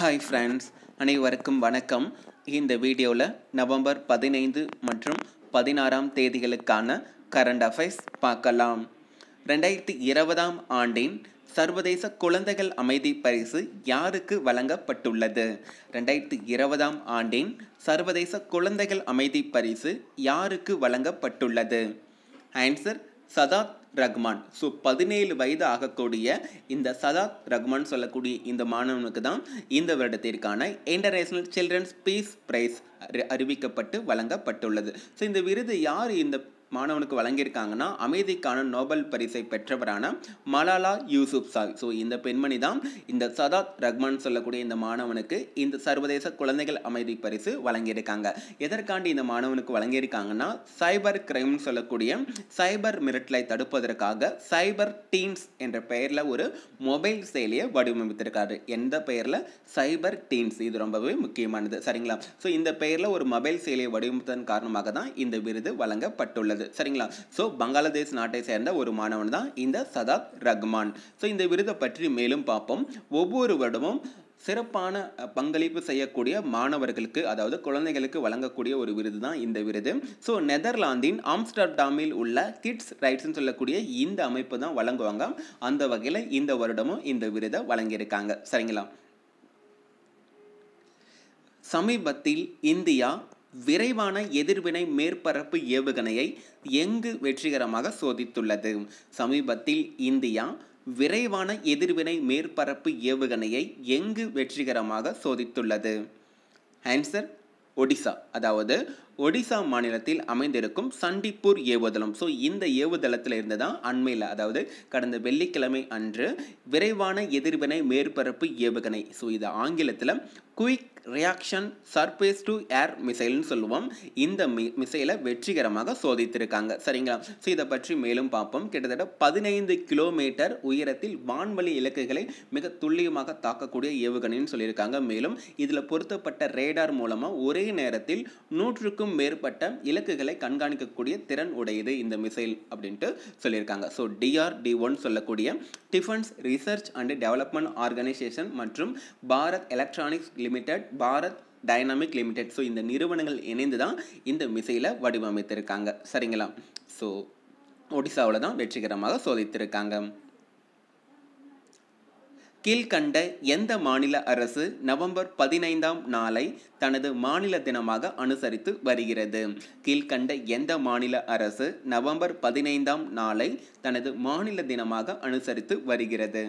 hi friends அனைவருக்கும் வணக்கம் இந்த வீடியோவில் நவம்பர் பதினைந்து மற்றும் பதினாறாம் தேதிகளுக்கான கரண்ட் அஃபேர்ஸ் பார்க்கலாம் ரெண்டாயிரத்தி இருபதாம் ஆண்டின் சர்வதேச குழந்தைகள் அமைதி பரிசு யாருக்கு வழங்கப்பட்டுள்ளது ரெண்டாயிரத்தி இருபதாம் ஆண்டின் சர்வதேச குழந்தைகள் அமைதி பரிசு யாருக்கு வழங்கப்பட்டுள்ளது ஆன்சர் சதாத் ரஹ்மான் ஸோ பதினேழு வயது ஆகக்கூடிய இந்த சதாத் ரஹ்மான் சொல்லக்கூடிய இந்த மாணவனுக்கு தான் இந்த வருடத்திற்கான இன்டர்நேஷ்னல் சில்ட்ரன்ஸ் பீஸ் பிரைஸ் அறிவிக்கப்பட்டு வழங்கப்பட்டுள்ளது ஸோ இந்த விருது யார் இந்த மாணவனுக்கு வழங்கியிருக்காங்கன்னா அமைதிக்கான நோபல் பரிசை பெற்றவரான மலாலா யூசுப் சாய் ஸோ இந்த பெண்மணி தான் இந்த சதாத் ரஹ்மான் சொல்லக்கூடிய இந்த மாணவனுக்கு இந்த சர்வதேச குழந்தைகள் அமைதி பரிசு வழங்கியிருக்காங்க எதற்காண்டி இந்த மாணவனுக்கு வழங்கியிருக்காங்கன்னா சைபர் கிரைம் சொல்லக்கூடிய சைபர் மிரட்டலை தடுப்பதற்காக சைபர் டீம்ஸ் என்ற பெயரில் ஒரு மொபைல் செயலியை வடிவமைத்திருக்காரு எந்த பெயரில் சைபர் டீம்ஸ் இது ரொம்பவே முக்கியமானது சரிங்களா ஸோ இந்த பெயரில் ஒரு மொபைல் செயலியை வடிவமைத்ததன் காரணமாக தான் இந்த விருது வழங்கப்பட்டுள்ளது உள்ளது சரிங்களா ஸோ பங்களாதேஷ் நாட்டை சேர்ந்த ஒரு மாணவன் தான் இந்த சதாத் ரஹ்மான் ஸோ இந்த விருதை பற்றி மேலும் பார்ப்போம் ஒவ்வொரு வருடமும் சிறப்பான பங்களிப்பு செய்யக்கூடிய மாணவர்களுக்கு அதாவது குழந்தைகளுக்கு வழங்கக்கூடிய ஒரு விருது தான் இந்த விருது ஸோ நெதர்லாந்தின் ஆம்ஸ்டர்டாமில் உள்ள கிட்ஸ் ரைட்ஸ்னு சொல்லக்கூடிய இந்த அமைப்பு தான் வழங்குவாங்க அந்த வகையில் இந்த வருடமும் இந்த விருதை வழங்கியிருக்காங்க சரிங்களா சமீபத்தில் இந்தியா விரைவான எதிர்வினை மேற்பரப்பு ஏவுகணையை எங்கு வெற்றிகரமாக சோதித்துள்ளது சமீபத்தில் இந்தியா விரைவான எதிர்வினை மேற்பரப்பு ஏவுகணையை எங்கு வெற்றிகரமாக சோதித்துள்ளது ஆன்சர் ஒடிசா அதாவது ஒடிசா மாநிலத்தில் அமைந்திருக்கும் சண்டிப்பூர் ஏவுதளம் ஸோ இந்த ஏவுதளத்தில் இருந்து தான் அண்மையில் அதாவது கடந்த வெள்ளிக்கிழமை அன்று விரைவான எதிர்வினை மேற்பரப்பு ஏவுகணை ஸோ இது ஆங்கிலத்தில் quick reaction surface to air மிசைல்னு சொல்லுவோம் இந்த மி மிசைலை வெற்றிகரமாக சோதித்திருக்காங்க சரிங்களா ஸோ இதை பற்றி மேலும் பார்ப்போம் கிட்டத்தட்ட பதினைந்து கிலோமீட்டர் உயரத்தில் வான்வழி இலக்குகளை மிக துல்லியமாக தாக்கக்கூடிய ஏவுகணைன்னு சொல்லியிருக்காங்க மேலும் இதில் பொருத்தப்பட்ட ரேடார் மூலமாக ஒரே நேரத்தில் நூற்றுக்கும் மேற்பட்ட இலக்குகளை கண்காணிக்கக்கூடிய திறன் உடையது இந்த மிசைல் அப்படின்ட்டு சொல்லியிருக்காங்க ஸோ டிஆர்டி ஒன் சொல்லக்கூடிய defence research and development organisation மற்றும் Bharat electronics limited Bharat dynamic limited so இந்த நிறுவனங்கள் இணைந்து தான் இந்த மிசைலை வடிவமைத்திருக்காங்க சரிங்களா ஸோ ஒடிசாவில் தான் வெற்றிகரமாக சோதித்திருக்காங்க கீழ்கண்ட எந்த மாநில அரசு நவம்பர் பதினைந்தாம் நாளை தனது மாநில தினமாக அனுசரித்து வருகிறது கீழ்கண்ட எந்த மாநில அரசு நவம்பர் பதினைந்தாம் நாளை தனது மாநில தினமாக அனுசரித்து வருகிறது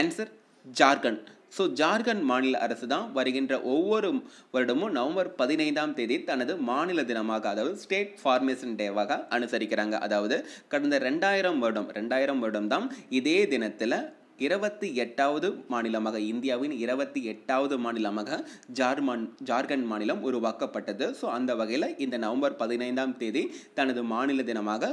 ஆன்சர் ஜார்க்கண்ட் ஸோ ஜார்க்கண்ட் மாநில அரசு தான் வருகின்ற ஒவ்வொரு வருடமும் நவம்பர் பதினைந்தாம் தேதி தனது மாநில தினமாக அதாவது ஸ்டேட் ஃபார்மேஷன் டேவாக அனுசரிக்கிறாங்க அதாவது கடந்த ரெண்டாயிரம் வருடம் ரெண்டாயிரம் வருடம் தான் இதே தினத்தில் இருபத்தி எட்டாவது மாநிலமாக இந்தியாவின் இருபத்தி எட்டாவது மாநிலமாக ஜார்மான் ஜார்க்கண்ட் மாநிலம் உருவாக்கப்பட்டது ஸோ அந்த வகையில் இந்த நவம்பர் பதினைந்தாம் தேதி தனது மாநில தினமாக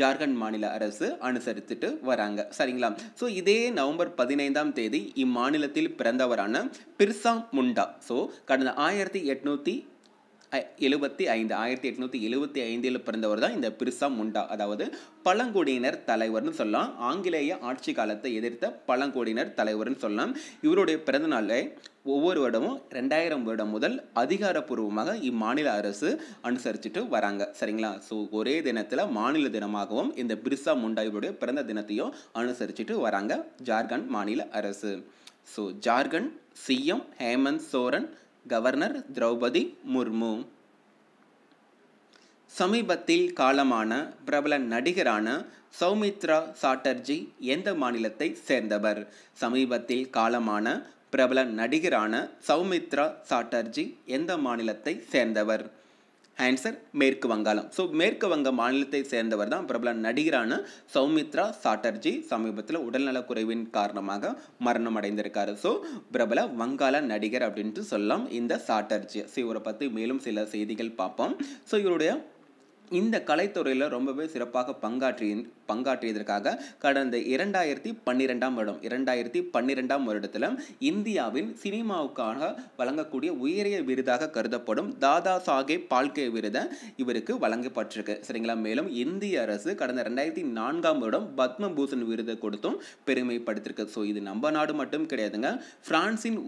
ஜார்க்கண்ட் மாநில அரசு அனுசரித்துட்டு வராங்க சரிங்களா ஸோ இதே நவம்பர் பதினைந்தாம் தேதி இம்மாநிலத்தில் பிறந்தவரான பிர்சா முண்டா ஸோ கடந்த ஆயிரத்தி எட்நூற்றி எழுபத்தி ஐந்து ஆயிரத்தி எட்நூற்றி எழுபத்தி ஐந்தில் பிறந்தவர் தான் இந்த பிரிசா முண்டா அதாவது பழங்குடியினர் தலைவர்னு சொல்லலாம் ஆங்கிலேய ஆட்சி காலத்தை எதிர்த்த பழங்குடியினர் தலைவர்னு சொல்லலாம் இவருடைய பிறந்தநாளை ஒவ்வொரு வருடமும் ரெண்டாயிரம் வருடம் முதல் அதிகாரப்பூர்வமாக இம்மாநில அரசு அனுசரிச்சுட்டு வராங்க சரிங்களா ஸோ ஒரே தினத்தில் மாநில தினமாகவும் இந்த பிரிசா முண்டா இவருடைய பிறந்த தினத்தையும் அனுசரிச்சுட்டு வராங்க ஜார்க்கண்ட் மாநில அரசு so Jharkhand CM Hemant Soren governor Draupadi Murmu சமீபத்தில் காலமான பிரபல நடிகரான சௌமித்ரா சாட்டர்ஜி எந்த மாநிலத்தை சேர்ந்தவர் சமீபத்தில் காலமான பிரபல நடிகரான சௌமித்ரா சாட்டர்ஜி எந்த மாநிலத்தை சேர்ந்தவர் ஆன்சர் மேற்கு வங்காளம் ஸோ மேற்கு வங்க மாநிலத்தை சேர்ந்தவர் தான் பிரபல நடிகரான சௌமித்ரா சாட்டர்ஜி சமீபத்தில் உடல்நலக்குறைவின் காரணமாக மரணம் அடைந்திருக்காரு ஸோ பிரபல வங்காள நடிகர் அப்படின்ட்டு சொல்லலாம் இந்த சாட்டர்ஜி ஸோ இவரை பற்றி மேலும் சில செய்திகள் பார்ப்போம் ஸோ இவருடைய இந்த கலைத்துறையில் ரொம்பவே சிறப்பாக பங்காற்றிய பங்காற்றியதற்காக கடந்த இரண்டாயிரத்தி பன்னிரெண்டாம் வருடம் இரண்டாயிரத்தி பன்னிரெண்டாம் வருடத்தில் இந்தியாவின் சினிமாவுக்காக வழங்கக்கூடிய உயரிய விருதாக கருதப்படும் தாதா சாஹேப் பால்கே விருதை இவருக்கு வழங்கப்பட்டிருக்கு சரிங்களா மேலும் இந்திய அரசு கடந்த ரெண்டாயிரத்தி நான்காம் வருடம் பத்மபூஷன் விருதை கொடுத்தும் பெருமைப்படுத்திருக்கு ஸோ இது நம்ம நாடு மட்டும் கிடையாதுங்க பிரான்சின்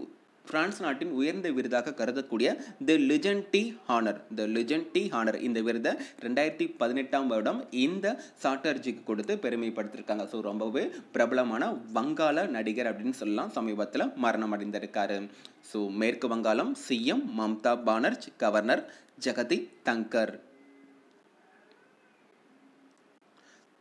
பிரான்ஸ் நாட்டின் உயர்ந்த விருதாக கருதக்கூடிய the legion de honour the legion de honour இந்த விருதை ரெண்டாயிரத்தி பதினெட்டாம் வருடம் இந்த சாட்டர்ஜிக்கு கொடுத்து பெருமைப்படுத்திருக்காங்க ஸோ ரொம்பவே பிரபலமான வங்காள நடிகர் அப்படின்னு சொல்லலாம் சமீபத்தில் மரணம் அடைந்திருக்காரு ஸோ மேற்கு வங்காளம் CM Mamata Banerjee governor Jagdeep Dhankhar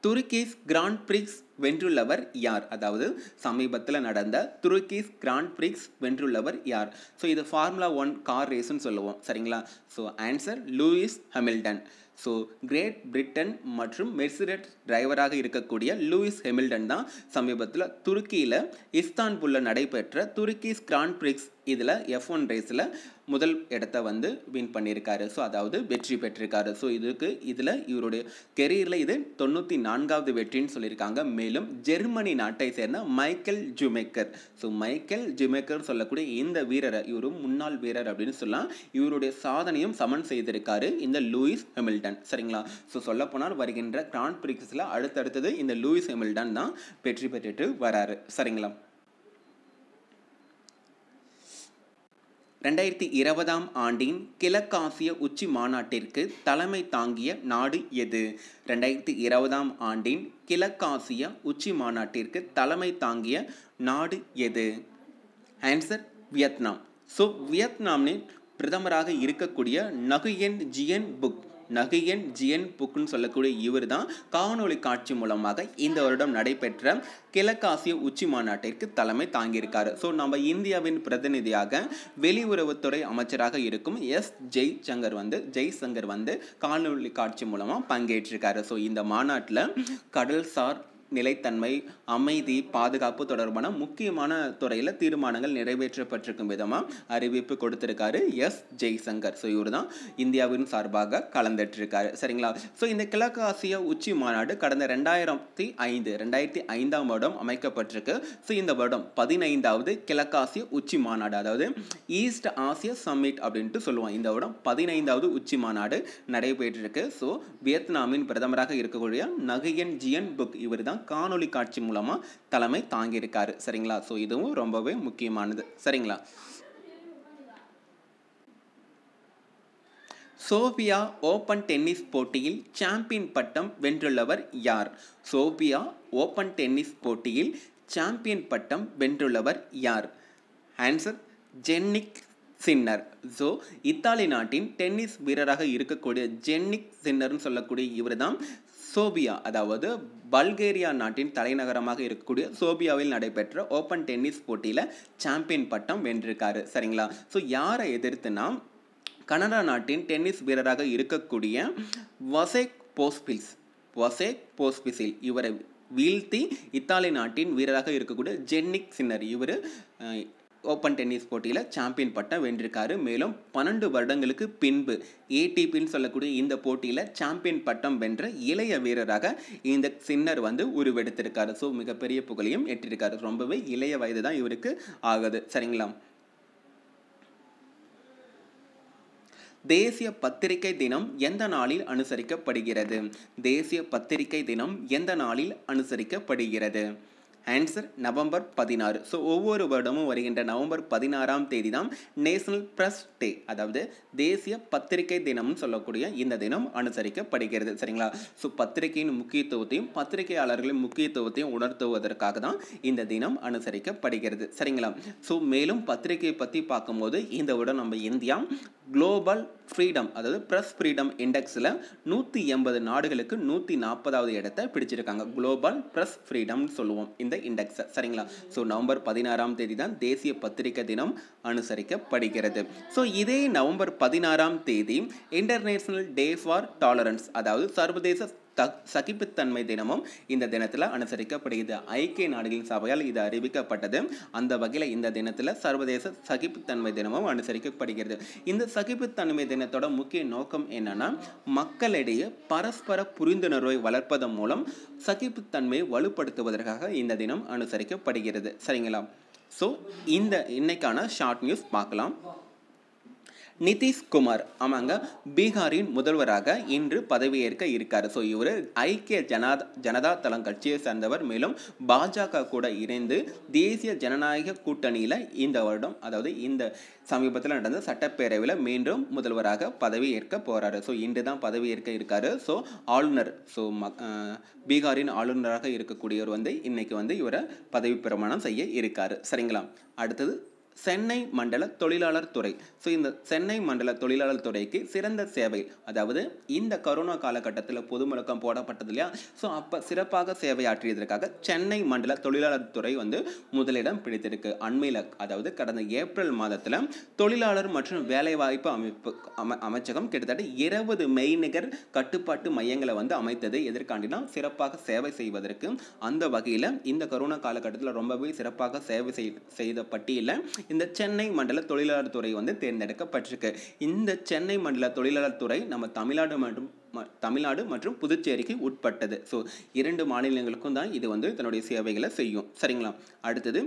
Turkish grand prix வென்றுள்ளவர் யார் அதாவது சமீபத்தில் நடந்த துருக்கீஸ் கிராண்ட் பிரிக்ஸ் வென்றுள்ளவர் யார் ஸோ இது ஃபார்முலா ஒன் கார் ரேஸ்ன்னு சொல்லுவோம் சரிங்களா so answer Lewis Hamilton so great Britain மற்றும் மெர்சிரட் டிரைவராக இருக்கக்கூடிய லூயிஸ் ஹெமில்டன் தான் சமீபத்தில் துருக்கியில் இஸ்தான்புல்லில் நடைபெற்ற துருக்கீஸ் கிராண்ட் பிரிக்ஸ் இதில் எஃப் ஒன் ரேஸில் முதல் இடத்த வந்து வின் பண்ணியிருக்காரு ஸோ அதாவது வெற்றி பெற்றிருக்காரு ஸோ இதுக்கு இதில் இவருடைய கெரியரில் இது தொண்ணூற்றி நான்காவது வெற்றின்னு சொல்லியிருக்காங்க மேலும் ஜெர்மனி நாட்டை சேர்ந்த Michael Schumacher so Michael Schumacher சொல்லக்கூடிய இந்த வீரரை இவரும் முன்னாள் வீரர் அப்படின்னு சொல்லலாம் இவருடைய சாதனையும் சமன் செய்திருக்காரு இந்த லூயிஸ் ஹெமில்டன் சரிங்களா ஸோ சொல்லப்போனால் வருகின்ற கிராண்ட் பிரிக்ஸில் அடுத்தடுத்தது இந்த லூயிஸ் ஹெமில்டன் தான் வெற்றி பெற்றுட்டு வராரு சரிங்களா ரெண்டாயிரத்தி இருபதாம் ஆண்டின் கிழக்காசிய உச்சி மாநாட்டிற்கு தலைமை தாங்கிய நாடு எது ரெண்டாயிரத்தி இருபதாம் ஆண்டின் கிழக்காசிய உச்சி மாநாட்டிற்கு தலைமை தாங்கிய நாடு எது ஆன்சர் வியட்நாம் ஸோ வியட்நாமின் பிரதமராக இருக்கக்கூடிய நகுயன் ஜியன் புக் நகையன் ஜியன் புக்குன்னு சொல்லக்கூடிய இவர் தான் காணொலி காட்சி மூலமாக இந்த வருடம் நடைபெற்ற கிழக்காசிய உச்சி மாநாட்டிற்கு தலைமை தாங்கியிருக்கார் ஸோ நம்ம இந்தியாவின் பிரதிநிதியாக வெளியுறவுத்துறை அமைச்சராக இருக்கும் எஸ் ஜெய் சங்கர் வந்து ஜெய் சங்கர் வந்து காணொலி காட்சி மூலமாக பங்கேற்றிருக்காரு ஸோ இந்த மாநாட்டில் கடல்சார் நிலைத்தன்மை அமைதி பாதுகாப்பு தொடர்பான முக்கியமான துறையில் தீர்மானங்கள் நிறைவேற்றப்பட்டிருக்கும் விதமாக அறிவிப்பு கொடுத்திருக்காரு எஸ் ஜெய்சங்கர் ஸோ இவர் தான் இந்தியாவின் சார்பாக கலந்துட்டுருக்காரு சரிங்களா ஸோ இந்த கிழக்காசிய உச்சி மாநாடு கடந்த ரெண்டாயிரத்தி ஐந்து ரெண்டாயிரத்தி ஐந்தாம் வருடம் அமைக்கப்பட்டிருக்கு ஸோ இந்த வருடம் பதினைந்தாவது கிழக்காசிய உச்சி மாநாடு அதாவது ஈஸ்ட் ஆசிய சம்மிட் அப்படின்ட்டு சொல்லுவோம் இந்த வருடம் பதினைந்தாவது உச்சி மாநாடு நடைபெற்றிருக்கு ஸோ வியட்நாமின் பிரதமராக இருக்கக்கூடிய நகையன் ஜியன் புக் இவர் தான் காணொலி காட்சி மூலமாக தலைமை தாங்கியிருக்காரு சரிங்களா ஸோ இதுவும் ரொம்பவே முக்கியமானது சரிங்களா சோஃபியா ஓப்பன் டென்னிஸ் போட்டியில் சாம்பியன் பட்டம் வென்றுள்ளவர் யார் சோஃபியா ஓப்பன் டென்னிஸ் போட்டியில் சாம்பியன் பட்டம் வென்றுள்ளவர் யார் ஆன்சர் ஜென்னிக் சின்னர் ஸோ இத்தாலி நாட்டின் டென்னிஸ் வீரராக இருக்கக்கூடிய ஜென்னிக் சின்னர்னு சொல்லக்கூடிய இவர் தான் சோபியா அதாவது பல்கேரியா நாட்டின் தலைநகரமாக இருக்கக்கூடிய சோபியாவில் நடைபெற்ற ஓப்பன் டென்னிஸ் போட்டியில் சாம்பியன் பட்டம் வென்றிருக்காரு சரிங்களா ஸோ யாரை எதிர்த்துனா கனடா நாட்டின் டென்னிஸ் வீரராக இருக்கக்கூடிய வசேக் போஸ்பில்ஸ் வசேக் போஸ்பிசில் இவரை வீழ்த்தி இத்தாலி நாட்டின் வீரராக இருக்கக்கூடிய ஜென்னிக் சின்னர் இவர் ஓப்பன் டென்னிஸ் போட்டியில் சாம்பியன் பட்டம் வென்றிருக்காரு மேலும் பன்னெண்டு வருடங்களுக்கு பின்பு ஏடிபின்னு சொல்லக்கூடிய இந்த போட்டியில் சாம்பியன் பட்டம் வென்ற இளைய வீரராக இந்த சின்னர் வந்து உருவெடுத்திருக்காரு ஸோ மிகப்பெரிய புகழையும் எட்டிருக்காரு ரொம்பவே இளைய வயது தான் இவருக்கு ஆகுது சரிங்களா தேசிய பத்திரிகை தினம் எந்த நாளில் அனுசரிக்கப்படுகிறது தேசிய பத்திரிகை தினம் எந்த நாளில் அனுசரிக்கப்படுகிறது ஆன்சர் நவம்பர் பதினாறு ஸோ ஒவ்வொரு வருடமும் வருகின்ற நவம்பர் பதினாறாம் தேதி தான் நேஷனல் ப்ரெஸ் டே அதாவது தேசிய பத்திரிகை தினம்னு சொல்லக்கூடிய இந்த தினம் அனுசரிக்கப்படுகிறது சரிங்களா ஸோ பத்திரிகையின் முக்கியத்துவத்தையும் பத்திரிகையாளர்களின் முக்கியத்துவத்தையும் உணர்த்துவதற்காக தான் இந்த தினம் அனுசரிக்கப்படுகிறது சரிங்களா ஸோ மேலும் பத்திரிகையை பற்றி பார்க்கும்போது இந்த விட நம்ம இந்தியா குளோபல் ஃப்ரீடம் அதாவது ப்ரெஸ் ஃப்ரீடம் இண்டெக்ஸில் நூற்றி எண்பது நாடுகளுக்கு நூற்றி நாற்பதாவது இடத்தை பிடிச்சிருக்காங்க குளோபல் ப்ரெஸ் ஃப்ரீடம்னு சொல்லுவோம் இந்த இண்டெக்ஸை சரிங்களா ஸோ நவம்பர் பதினாறாம் தேதி தான் தேசிய பத்திரிகை தினம் அனுசரிக்கப்படுகிறது ஸோ இதே நவம்பர் பதினாறாம் தேதி இன்டர்நேஷ்னல் டே ஃபார் டாலரன்ஸ் அதாவது சர்வதேச சகிப்புத்தன்மை தினமும் இந்த தினத்தில் அனுசரிக்கப்படுகிறது ஐக்கிய நாடுகளின் சபையால் இது அறிவிக்கப்பட்டது அந்த வகையில் இந்த தினத்தில் சர்வதேச சகிப்புத்தன்மை தினமும் அனுசரிக்கப்படுகிறது இந்த சகிப்புத்தன்மை தினத்தோட முக்கிய நோக்கம் என்னன்னா மக்களிடையே பரஸ்பர புரிந்துணர்வை வளர்ப்பதன் மூலம் சகிப்புத்தன்மையை வலுப்படுத்துவதற்காக இந்த தினம் அனுசரிக்கப்படுகிறது சரிங்களா ஸோ இந்த இன்னைக்கான ஷார்ட் நியூஸ் பார்க்கலாம் நிதிஷ்குமார் ஆமாங்க பீகாரின் முதல்வராக இன்று பதவியேற்க இருக்கார் ஸோ இவர் ஐக்கிய ஜனதா ஜனதா தளம் கட்சியை சேர்ந்தவர் மேலும் பாஜக கூட இணைந்து தேசிய ஜனநாயக கூட்டணியில் இந்த வருடம் அதாவது இந்த சமீபத்தில் நடந்த சட்டப்பேரவையில் மீண்டும் முதல்வராக பதவியேற்க போகிறாரு ஸோ இன்று தான் பதவியேற்க இருக்கார் ஸோ ஆளுநர் ஸோ பீகாரின் ஆளுநராக இருக்கக்கூடியவர் வந்து இன்றைக்கி வந்து இவரை பதவி பிரமாணம் செய்ய இருக்கார் சரிங்களா அடுத்தது சென்னை மண்டல தொழிலாளர் துறை ஸோ இந்த சென்னை மண்டல தொழிலாளர் துறைக்கு சிறந்த சேவை அதாவது இந்த கரோனா காலகட்டத்தில் பொது முழக்கம் போடப்பட்டது இல்லையா ஸோ அப்போ சிறப்பாக சேவையாற்றியதற்காக சென்னை மண்டல தொழிலாளர் துறை வந்து முதலிடம் பிடித்திருக்கு அண்மையில் அதாவது கடந்த ஏப்ரல் மாதத்தில் தொழிலாளர் மற்றும் வேலைவாய்ப்பு அமைப்பு அமைச்சகம் கிட்டத்தட்ட இருபது மெய்நிகர் கட்டுப்பாட்டு மையங்களை வந்து அமைத்தது எதற்காண்டினா சிறப்பாக சேவை செய்வதற்கு அந்த வகையில் இந்த கரோனா காலகட்டத்தில் ரொம்பவே சிறப்பாக சேவை செய்த பட்டியலில் இந்த சென்னை மண்டல தொழிலாளர் துறை வந்து தேர்ந்தெடுக்கப்பட்டிருக்கு இந்த சென்னை மண்டல தொழிலாளர் துறை நம்ம தமிழ்நாடு மற்றும் தமிழ்நாடு மற்றும் புதுச்சேரிக்கு உட்பட்டது ஸோ இரண்டு மாநிலங்களுக்கும் தான் இது வந்து தன்னுடைய சேவைகளை செய்யும் சரிங்களா அடுத்தது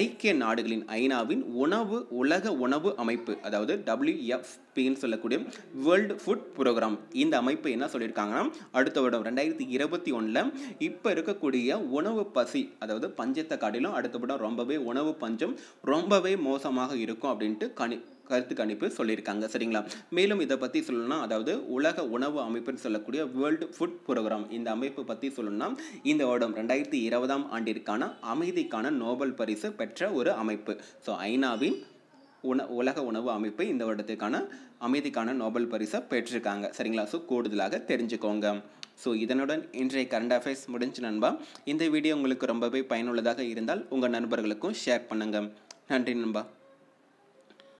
ஐக்கிய நாடுகளின் ஐநாவின் உணவு உலக உணவு அமைப்பு அதாவது டபிள்யூஎஃப்பின்னு சொல்லக்கூடிய வேர்ல்டு ஃபுட் ப்ரோக்ராம் இந்த அமைப்பு என்ன சொல்லியிருக்காங்கன்னா அடுத்த வருடம் ரெண்டாயிரத்தி இருபத்தி ஒன்றில் இப்போ இருக்கக்கூடிய உணவு பசி அதாவது பஞ்சத்தை காட்டிலும் அடுத்த வருடம் ரொம்பவே உணவு பஞ்சம் ரொம்பவே மோசமாக இருக்கும் அப்படின்ட்டு கணி கருத்து கணிப்பு சொல்லியிருக்காங்க சரிங்களா மேலும் இதை பற்றி சொல்லணும்னா அதாவது உலக உணவு அமைப்புன்னு சொல்லக்கூடிய வேர்ல்டு ஃபுட் ப்ரோக்ராம் இந்த அமைப்பு பற்றி சொல்லணும்னா இந்த வருடம் ரெண்டாயிரத்தி இருபதாம் ஆண்டிற்கான அமைதிக்கான நோபல் பரிசு பெற்ற ஒரு அமைப்பு ஸோ ஐநாவின் உண உலக உணவு அமைப்பு இந்த வருடத்துக்கான அமைதிக்கான நோபல் பரிசை பெற்றிருக்காங்க சரிங்களா ஸோ கூடுதலாக தெரிஞ்சுக்கோங்க ஸோ இதனுடன் இன்றைய கரண்ட் அஃபேர்ஸ் முடிஞ்சு நண்பா இந்த வீடியோ உங்களுக்கு ரொம்பவே பயனுள்ளதாக இருந்தால் உங்கள் நண்பர்களுக்கும் ஷேர் பண்ணுங்கள் நன்றி நண்பா